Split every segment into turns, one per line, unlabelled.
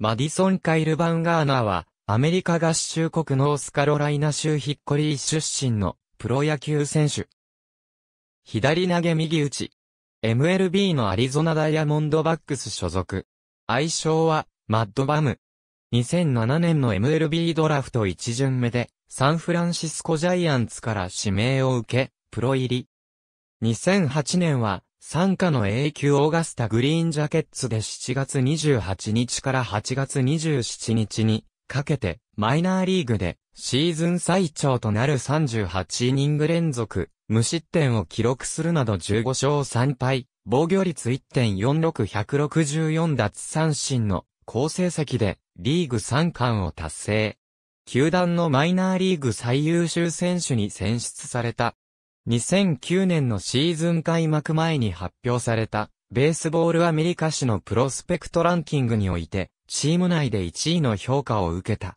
マディソン・カイルバンガーナーは、アメリカ合衆国ノースカロライナ州ヒッコリー出身のプロ野球選手。左投げ右打ち。MLB のアリゾナダイヤモンドバックス所属。愛称は、マッドバム。2007年の MLB ドラフト1巡目で、サンフランシスコジャイアンツから指名を受け、プロ入り。2008年は、参加の永久オーガスタグリーンジャケッツで7月28日から8月27日にかけてマイナーリーグでシーズン最長となる38イニング連続無失点を記録するなど15勝3敗、防御率1.46164奪三振の好成績でリーグ3冠を達成。球団のマイナーリーグ最優秀選手に選出された2009年のシーズン開幕前に発表された、ベースボールアメリカ史のプロスペクトランキングにおいて、チーム内で1位の評価を受けた。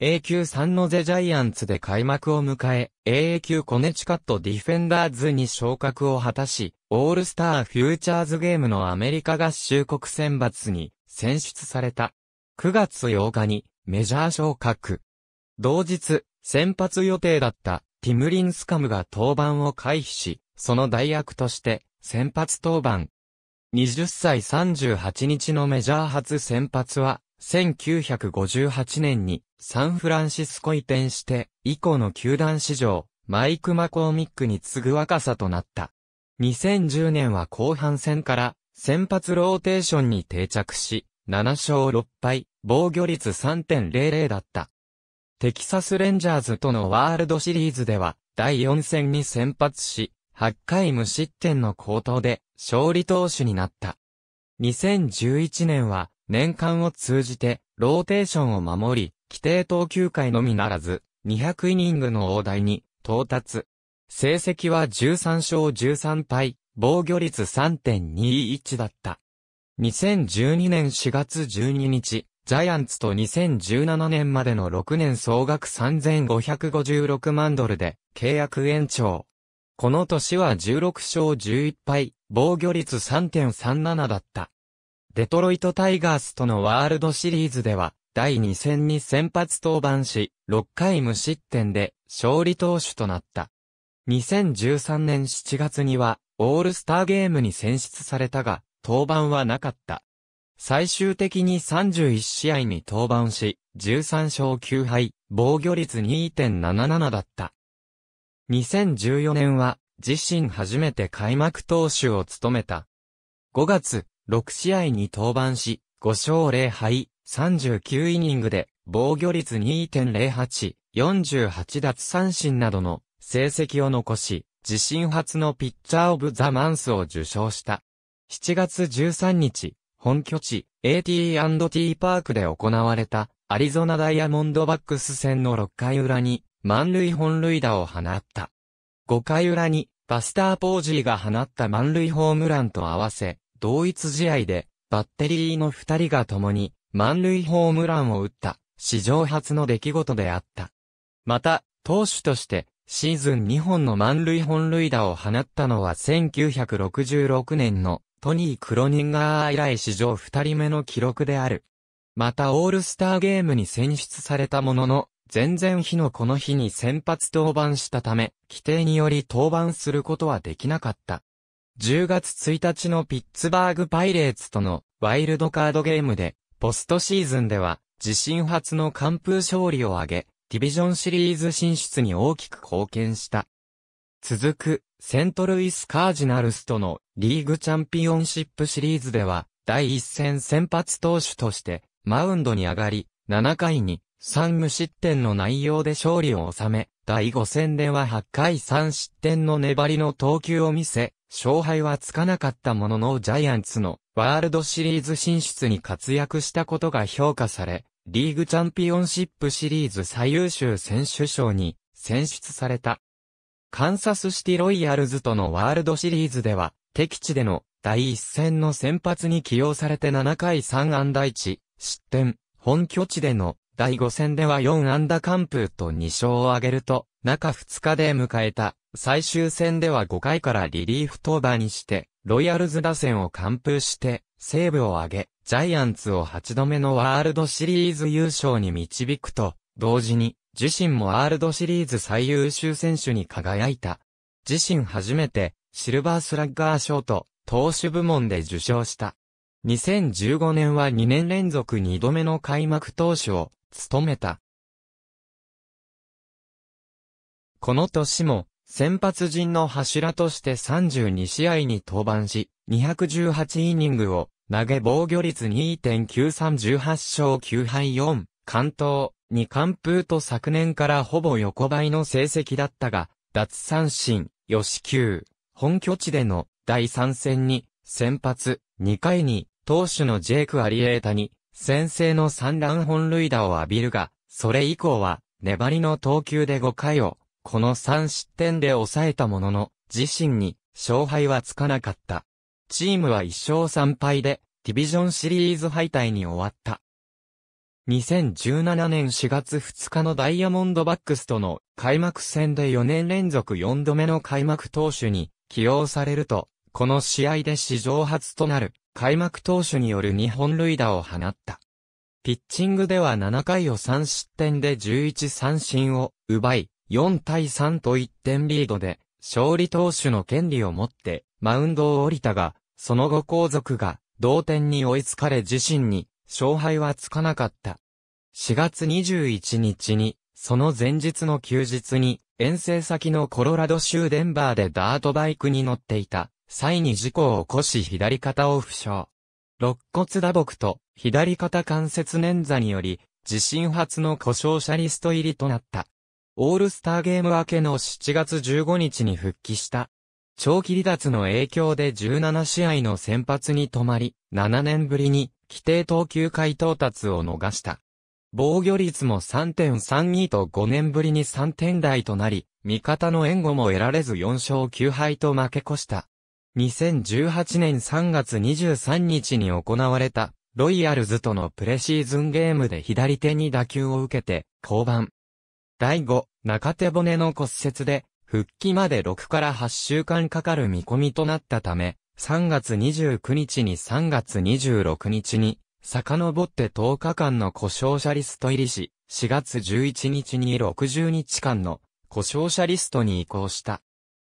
A 級3のゼジャイアンツで開幕を迎え、AA 級コネチカットディフェンダーズに昇格を果たし、オールスターフューチャーズゲームのアメリカ合衆国選抜に選出された。9月8日にメジャー昇格。同日、先発予定だったティムリンスカムが登板を回避し、その代役として先発登板。20歳38日のメジャー初先発は、1958年にサンフランシスコ移転して、以降の球団史上、マイク・マコーミックに次ぐ若さとなった。2010年は後半戦から先発ローテーションに定着し、7勝6敗、防御率3.00だった。テキサスレンジャーズとのワールドシリーズでは、第4戦に先発し、8回無失点の好投で、勝利投手になった。2011年は、年間を通じて、ローテーションを守り、規定投球回のみならず、200イニングの大台に、到達。成績は13勝13敗、防御率3.21だった。2012年4月12日、ジャイアンツと2017年までの6年総額3556万ドルで契約延長。この年は16勝11敗、防御率3.37だった。デトロイトタイガースとのワールドシリーズでは、第2戦に先発登板し、6回無失点で勝利投手となった。2013年7月には、オールスターゲームに選出されたが、登板はなかった。最終的に31試合に登板し、13勝9敗、防御率2.77だった。2014年は、自身初めて開幕投手を務めた。5月、6試合に登板し、5勝0敗、39イニングで、防御率2.08、48奪三振などの成績を残し、自身初のピッチャーオブザマンスを受賞した。7月13日、本拠地、AT&T パークで行われた、アリゾナダイヤモンドバックス戦の6回裏に、満塁本塁打を放った。5回裏に、バスターポージーが放った満塁ホームランと合わせ、同一試合で、バッテリーの2人が共に、満塁ホームランを打った、史上初の出来事であった。また、投手として、シーズン2本の満塁本塁打を放ったのは1966年のトニー・クロニンガー以来史上二人目の記録である。またオールスターゲームに選出されたものの、前々日のこの日に先発登板したため、規定により登板することはできなかった。10月1日のピッツバーグパイレーツとのワイルドカードゲームで、ポストシーズンでは自身初の完封勝利を挙げ、ディビジョンシリーズ進出に大きく貢献した。続くセントルイスカージナルスとのリーグチャンピオンシップシリーズでは、第一戦先発投手として、マウンドに上がり、7回に3無失点の内容で勝利を収め、第5戦では8回3失点の粘りの投球を見せ、勝敗はつかなかったもののジャイアンツのワールドシリーズ進出に活躍したことが評価され、リーグチャンピオンシップシリーズ最優秀選手賞に選出された。カンサスシティロイヤルズとのワールドシリーズでは、敵地での第一戦の先発に起用されて7回3安打1、失点、本拠地での第5戦では4安打完封と2勝を挙げると、中2日で迎えた最終戦では5回からリリーフ登板にして、ロイヤルズ打線を完封して、セーブを挙げ、ジャイアンツを8度目のワールドシリーズ優勝に導くと、同時に、自身もアールドシリーズ最優秀選手に輝いた。自身初めて、シルバースラッガー賞と、投手部門で受賞した。2015年は2年連続2度目の開幕投手を、務めた。この年も、先発陣の柱として32試合に登板し、218イニングを投げ防御率2.9318勝9敗4、関東、に完封と昨年からほぼ横ばいの成績だったが、脱三振、吉球、本拠地での第3戦に、先発、2回に、投手のジェイク・アリエータに、先制の三乱本塁打を浴びるが、それ以降は、粘りの投球で5回を、この3失点で抑えたものの、自身に、勝敗はつかなかった。チームは1勝3敗で、ディビジョンシリーズ敗退に終わった。2017年4月2日のダイヤモンドバックスとの開幕戦で4年連続4度目の開幕投手に起用されると、この試合で史上初となる開幕投手による2本塁打を放った。ピッチングでは7回を3失点で11三振を奪い、4対3と1点リードで、勝利投手の権利を持ってマウンドを降りたが、その後後続が同点に追いつかれ自身に勝敗はつかなかった。4月21日に、その前日の休日に、遠征先のコロラド州デンバーでダートバイクに乗っていた、際に事故を起こし左肩を負傷。肋骨打撲と左肩関節捻挫により、自身初の故障者リスト入りとなった。オールスターゲーム明けの7月15日に復帰した。長期離脱の影響で17試合の先発に止まり、7年ぶりに規定投球回到達を逃した。防御率も3.32と5年ぶりに3点台となり、味方の援護も得られず4勝9敗と負け越した。2018年3月23日に行われた、ロイヤルズとのプレシーズンゲームで左手に打球を受けて、降板。第5、中手骨の骨折で、復帰まで6から8週間かかる見込みとなったため、3月29日に3月26日に、遡って10日間の故障者リスト入りし、4月11日に60日間の故障者リストに移行した。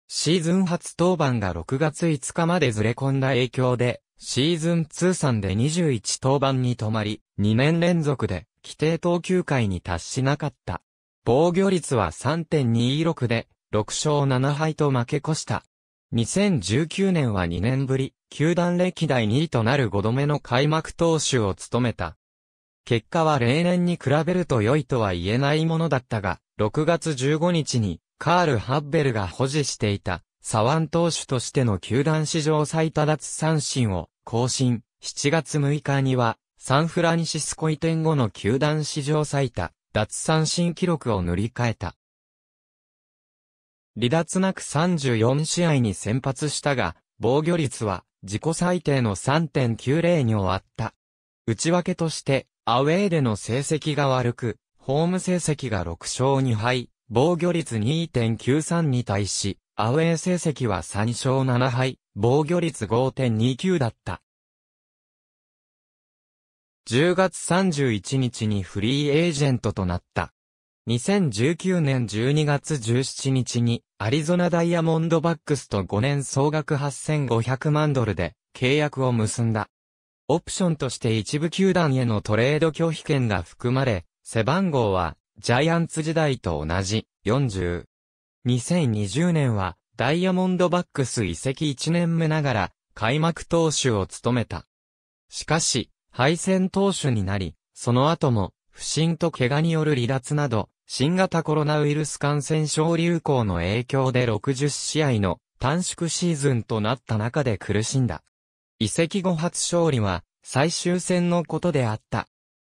シーズン初登板が6月5日までずれ込んだ影響で、シーズン通算で21登板に止まり、2年連続で規定投球回に達しなかった。防御率は3.26で、6勝7敗と負け越した。2019年は2年ぶり、球団歴代2位となる5度目の開幕投手を務めた。結果は例年に比べると良いとは言えないものだったが、6月15日にカール・ハッベルが保持していたサワン投手としての球団史上最多奪三振を更新、7月6日にはサンフランシスコ移転後の球団史上最多奪三振記録を塗り替えた。離脱なく34試合に先発したが、防御率は自己最低の3.90に終わった。内訳として、アウェーでの成績が悪く、ホーム成績が6勝2敗、防御率2.93に対し、アウェー成績は3勝7敗、防御率5.29だった。10月31日にフリーエージェントとなった。2019年12月17日に、アリゾナダイヤモンドバックスと5年総額8500万ドルで契約を結んだ。オプションとして一部球団へのトレード拒否権が含まれ、背番号はジャイアンツ時代と同じ40。2020年はダイヤモンドバックス移籍1年目ながら開幕投手を務めた。しかし、敗戦投手になり、その後も不審と怪我による離脱など、新型コロナウイルス感染症流行の影響で60試合の短縮シーズンとなった中で苦しんだ。移籍後初勝利は最終戦のことであった。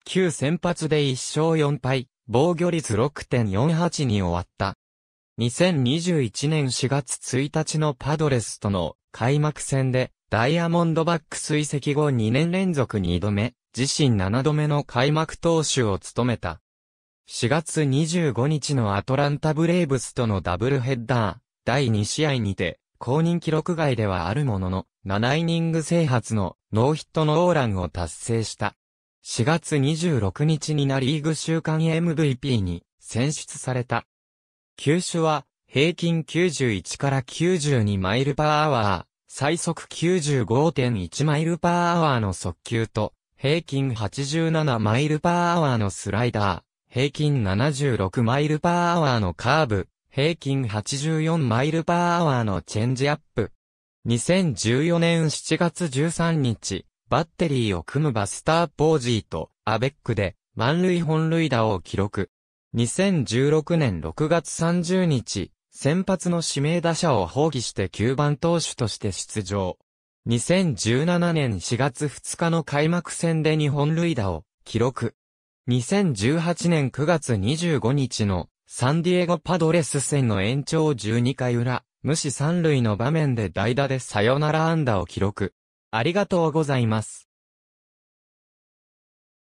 旧先発で1勝4敗、防御率6.48に終わった。2021年4月1日のパドレスとの開幕戦でダイヤモンドバックス移籍後2年連続2度目、自身7度目の開幕投手を務めた。4月25日のアトランタブレーブスとのダブルヘッダー、第2試合にて、公認記録外ではあるものの、7イニング制発のノーヒットノーランを達成した。4月26日になリーグ週間 MVP に選出された。球種は平均91から92マイルパーアワー、最速95.1マイルパーアワーの速球と、平均87マイルパーアワーのスライダー、平均76マイルパーアワーのカーブ、平均84マイルパーアワーのチェンジアップ。2014年7月13日、バッテリーを組むバスターポージーとアベックで満塁本塁打を記録。2016年6月30日、先発の指名打者を放棄して9番投手として出場。2017年4月2日の開幕戦で2本塁打を記録。2018年9月25日のサンディエゴパドレス戦の延長12回裏、無視三塁の場面で代打でサヨナラ安打を記録。ありがとうございます。